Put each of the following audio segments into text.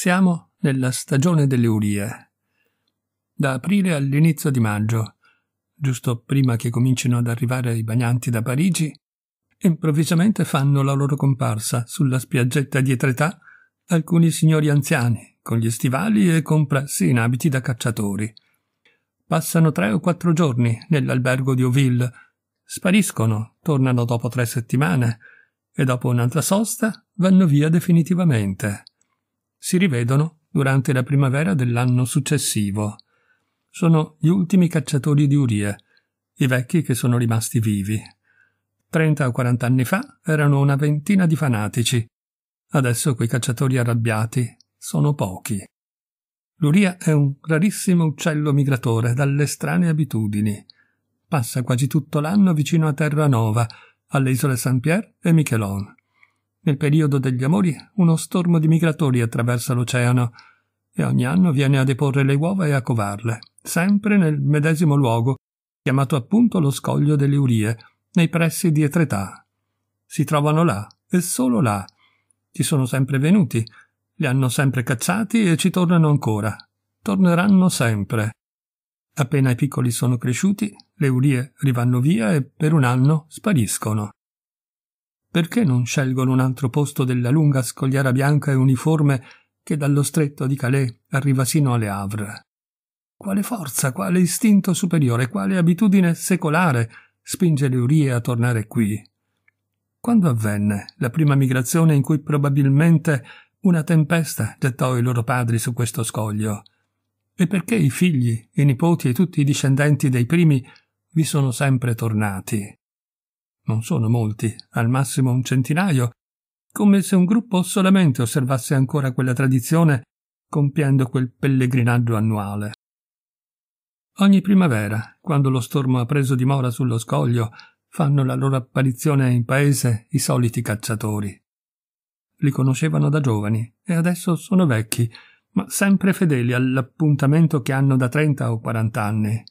Siamo nella stagione delle urie. Da aprile all'inizio di maggio, giusto prima che comincino ad arrivare i bagnanti da Parigi, improvvisamente fanno la loro comparsa sulla spiaggetta di etretà alcuni signori anziani, con gli stivali e compressi in abiti da cacciatori. Passano tre o quattro giorni nell'albergo di Oville, spariscono, tornano dopo tre settimane e dopo un'altra sosta vanno via definitivamente si rivedono durante la primavera dell'anno successivo. Sono gli ultimi cacciatori di Urie, i vecchi che sono rimasti vivi. Trenta o quarant'anni fa erano una ventina di fanatici. Adesso quei cacciatori arrabbiati sono pochi. L'uria è un rarissimo uccello migratore dalle strane abitudini. Passa quasi tutto l'anno vicino a Terranova, alle isole Saint-Pierre e Michelon. Nel periodo degli amori uno stormo di migratori attraversa l'oceano e ogni anno viene a deporre le uova e a covarle, sempre nel medesimo luogo, chiamato appunto lo scoglio delle Urie, nei pressi di Etretà. Si trovano là, e solo là. Ci sono sempre venuti, li hanno sempre cacciati e ci tornano ancora. Torneranno sempre. Appena i piccoli sono cresciuti, le urie rivanno via e per un anno spariscono perché non scelgono un altro posto della lunga scogliera bianca e uniforme che dallo stretto di Calais arriva sino alle Havre? Quale forza, quale istinto superiore, quale abitudine secolare spinge le Urie a tornare qui? Quando avvenne la prima migrazione in cui probabilmente una tempesta gettò i loro padri su questo scoglio? E perché i figli, i nipoti e tutti i discendenti dei primi vi sono sempre tornati? non sono molti, al massimo un centinaio, come se un gruppo solamente osservasse ancora quella tradizione compiendo quel pellegrinaggio annuale. Ogni primavera, quando lo stormo ha preso dimora sullo scoglio, fanno la loro apparizione in paese i soliti cacciatori. Li conoscevano da giovani e adesso sono vecchi, ma sempre fedeli all'appuntamento che hanno da trenta o quarant'anni.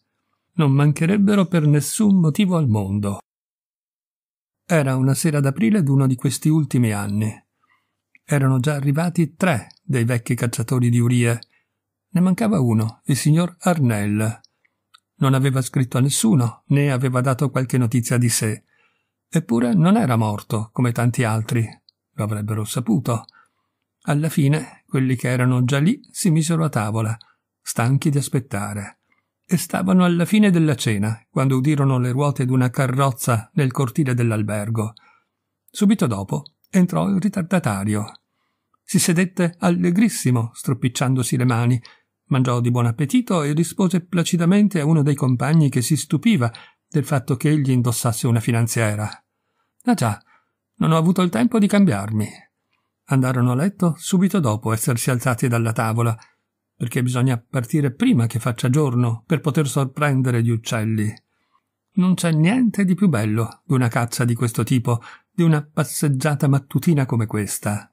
Non mancherebbero per nessun motivo al mondo. Era una sera d'aprile d'uno di questi ultimi anni. Erano già arrivati tre dei vecchi cacciatori di Urie. Ne mancava uno, il signor Arnell. Non aveva scritto a nessuno, né aveva dato qualche notizia di sé. Eppure non era morto, come tanti altri. Lo avrebbero saputo. Alla fine, quelli che erano già lì si misero a tavola, stanchi di aspettare e stavano alla fine della cena quando udirono le ruote d'una carrozza nel cortile dell'albergo. Subito dopo entrò il ritardatario. Si sedette allegrissimo, stropicciandosi le mani, mangiò di buon appetito e rispose placidamente a uno dei compagni che si stupiva del fatto che egli indossasse una finanziera. Ah già, non ho avuto il tempo di cambiarmi. Andarono a letto subito dopo essersi alzati dalla tavola perché bisogna partire prima che faccia giorno per poter sorprendere gli uccelli. Non c'è niente di più bello di una caccia di questo tipo, di una passeggiata mattutina come questa.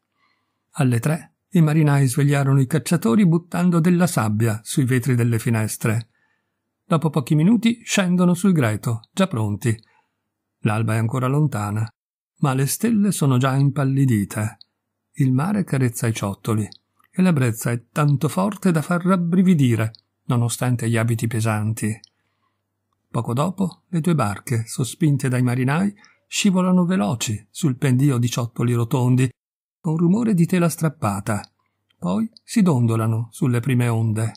Alle tre i marinai svegliarono i cacciatori buttando della sabbia sui vetri delle finestre. Dopo pochi minuti scendono sul greto, già pronti. L'alba è ancora lontana, ma le stelle sono già impallidite. Il mare carezza i ciottoli e la brezza è tanto forte da far rabbrividire, nonostante gli abiti pesanti. Poco dopo, le due barche, sospinte dai marinai, scivolano veloci sul pendio di ciottoli rotondi, con rumore di tela strappata. Poi si dondolano sulle prime onde.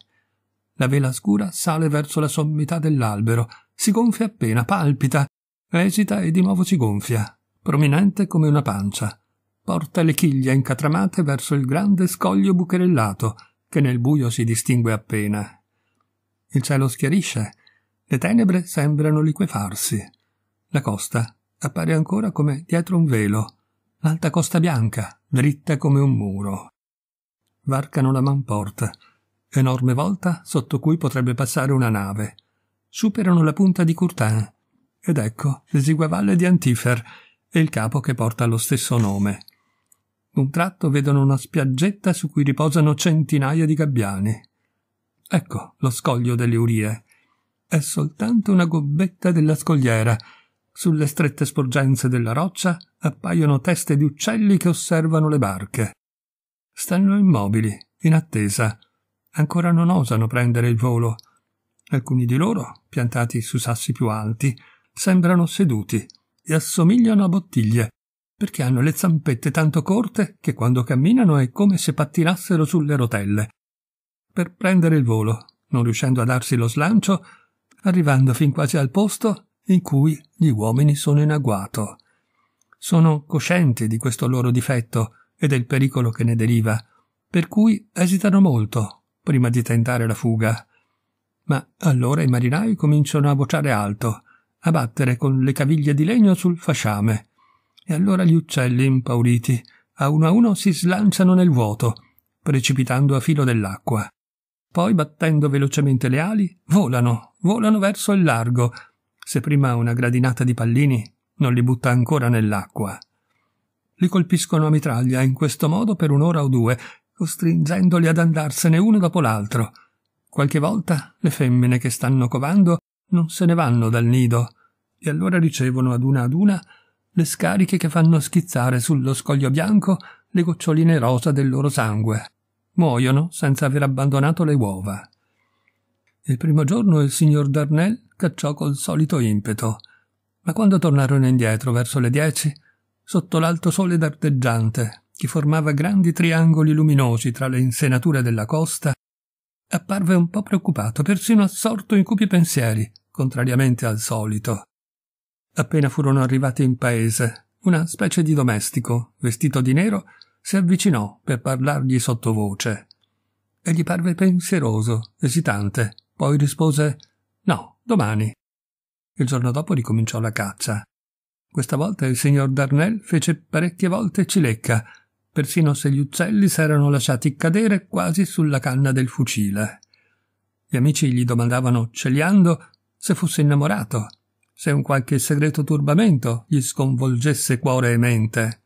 La vela scura sale verso la sommità dell'albero, si gonfia appena, palpita, esita e di nuovo si gonfia, prominente come una pancia porta le chiglie incatramate verso il grande scoglio bucherellato che nel buio si distingue appena. Il cielo schiarisce, le tenebre sembrano liquefarsi. La costa appare ancora come dietro un velo, l'alta costa bianca, dritta come un muro. Varcano la manporta, enorme volta sotto cui potrebbe passare una nave. Superano la punta di Curtin, ed ecco l'esigua valle di Antifer e il capo che porta lo stesso nome. D'un tratto vedono una spiaggetta su cui riposano centinaia di gabbiani. Ecco lo scoglio delle Urie. È soltanto una gobbetta della scogliera. Sulle strette sporgenze della roccia appaiono teste di uccelli che osservano le barche. Stanno immobili, in attesa. Ancora non osano prendere il volo. Alcuni di loro, piantati su sassi più alti, sembrano seduti e assomigliano a bottiglie perché hanno le zampette tanto corte che quando camminano è come se pattinassero sulle rotelle. Per prendere il volo, non riuscendo a darsi lo slancio, arrivando fin quasi al posto in cui gli uomini sono in agguato. Sono coscienti di questo loro difetto e del pericolo che ne deriva, per cui esitano molto prima di tentare la fuga. Ma allora i marinai cominciano a vociare alto, a battere con le caviglie di legno sul fasciame, e allora gli uccelli, impauriti, a uno a uno si slanciano nel vuoto, precipitando a filo dell'acqua. Poi, battendo velocemente le ali, volano, volano verso il largo, se prima una gradinata di pallini non li butta ancora nell'acqua. Li colpiscono a mitraglia in questo modo per un'ora o due, costringendoli ad andarsene uno dopo l'altro. Qualche volta le femmine che stanno covando non se ne vanno dal nido, e allora ricevono ad una ad una le scariche che fanno schizzare sullo scoglio bianco le goccioline rosa del loro sangue. Muoiono senza aver abbandonato le uova. Il primo giorno il signor Darnell cacciò col solito impeto, ma quando tornarono indietro verso le dieci, sotto l'alto sole d'arteggiante, che formava grandi triangoli luminosi tra le insenature della costa, apparve un po' preoccupato, persino assorto in cupi pensieri, contrariamente al solito. Appena furono arrivati in paese, una specie di domestico, vestito di nero, si avvicinò per parlargli sottovoce. E gli parve pensieroso, esitante, poi rispose No, domani. Il giorno dopo ricominciò la caccia. Questa volta il signor Darnell fece parecchie volte cilecca, persino se gli uccelli s'erano lasciati cadere quasi sulla canna del fucile. Gli amici gli domandavano, celiando, se fosse innamorato, se un qualche segreto turbamento gli sconvolgesse cuore e mente.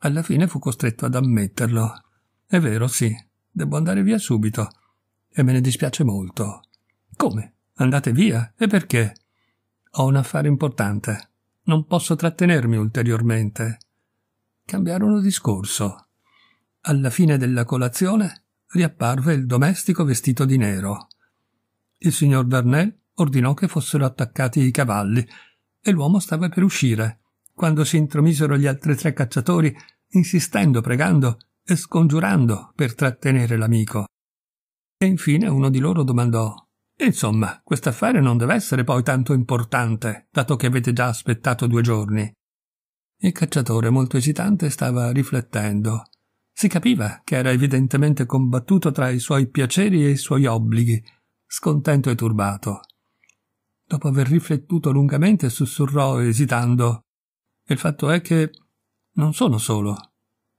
Alla fine fu costretto ad ammetterlo. È vero, sì, devo andare via subito. E me ne dispiace molto. Come? Andate via? E perché? Ho un affare importante. Non posso trattenermi ulteriormente. Cambiarono discorso. Alla fine della colazione riapparve il domestico vestito di nero. Il signor Darnell ordinò che fossero attaccati i cavalli e l'uomo stava per uscire, quando si intromisero gli altri tre cacciatori, insistendo, pregando e scongiurando per trattenere l'amico. E infine uno di loro domandò Insomma, quest'affare non deve essere poi tanto importante, dato che avete già aspettato due giorni. Il cacciatore, molto esitante, stava riflettendo. Si capiva che era evidentemente combattuto tra i suoi piaceri e i suoi obblighi, scontento e turbato. Dopo aver riflettuto lungamente, sussurrò esitando. Il fatto è che non sono solo.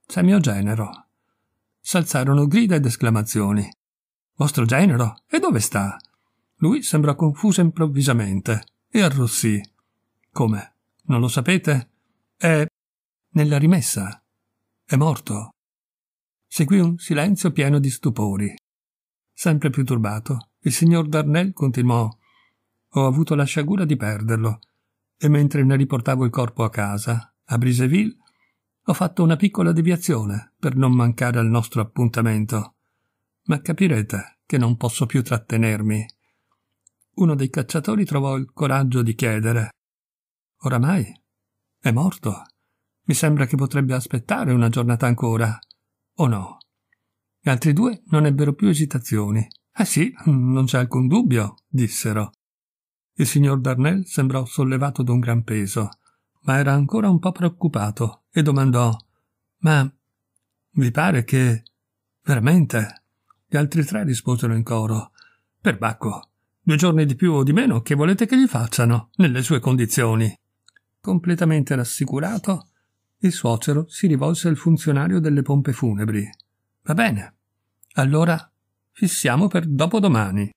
C'è mio genero. S'alzarono grida ed esclamazioni. Vostro genero? E dove sta? Lui sembrò confuso improvvisamente e arrossì. Come? Non lo sapete? È nella rimessa. È morto. Seguì un silenzio pieno di stupori. Sempre più turbato, il signor Darnell continuò ho avuto la sciagura di perderlo e mentre ne riportavo il corpo a casa, a Briseville, ho fatto una piccola deviazione per non mancare al nostro appuntamento. Ma capirete che non posso più trattenermi. Uno dei cacciatori trovò il coraggio di chiedere. Oramai è morto. Mi sembra che potrebbe aspettare una giornata ancora. O no? Gli altri due non ebbero più esitazioni. Ah sì, non c'è alcun dubbio, dissero. Il signor Darnell sembrò sollevato da un gran peso, ma era ancora un po' preoccupato e domandò Ma vi pare che. veramente? Gli altri tre risposero in coro Perbacco, due giorni di più o di meno che volete che gli facciano, nelle sue condizioni. Completamente rassicurato, il suocero si rivolse al funzionario delle pompe funebri. Va bene. Allora fissiamo per dopodomani.